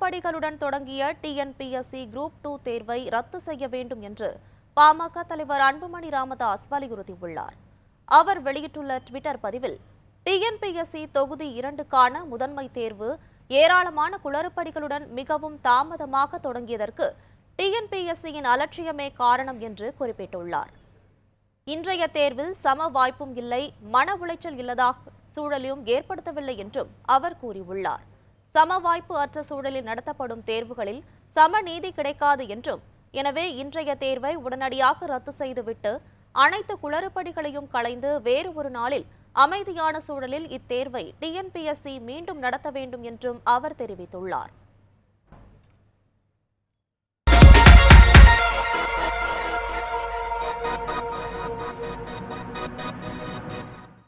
குளறுபடிகளுடன் தொடங்கிய TNPSC group two தேர்வை ரத்து செய்ய வேண்டும் என்று பாமக தலைவர் அன்புமணி ராமதாஸ் வலியுறுத்தியுள்ளார் அவர் வெளியிட்டுள்ள ட்விட்டர் பதிவில் டிஎன்பிஎஸ்சி தொகுதி இரண்டுக்கான முதன்மை தேர்வு ஏராளமான குளறுபடிகளுடன் மிகவும் தாமதமாக தொடங்கியதற்கு டிஎன்பிஎஸ்சியின் அலட்சியமே காரணம் என்று குறிப்பிட்டுள்ளார் இன்றைய தேர்வில் சம வாய்ப்பும் இல்லை மன உளைச்சல் இல்லதாக சூழலையும் ஏற்படுத்தவில்லை என்றும் அவர் கூறியுள்ளார் சம வாய்ப்பு அற்ற சூழலில் நடத்தப்படும் தேர்வுகளில் சம நீதி கிடைக்காது என்றும் எனவே இன்றைய தேர்வை உடனடியாக ரத்து செய்துவிட்டு அனைத்து குளறுபடிகளையும் களைந்து வேறு ஒரு நாளில் அமைதியான சூழலில் இத்தேர்வை டிஎன்பிஎஸ்சி மீண்டும் நடத்த வேண்டும் என்றும் அவர் தெரிவித்துள்ளார்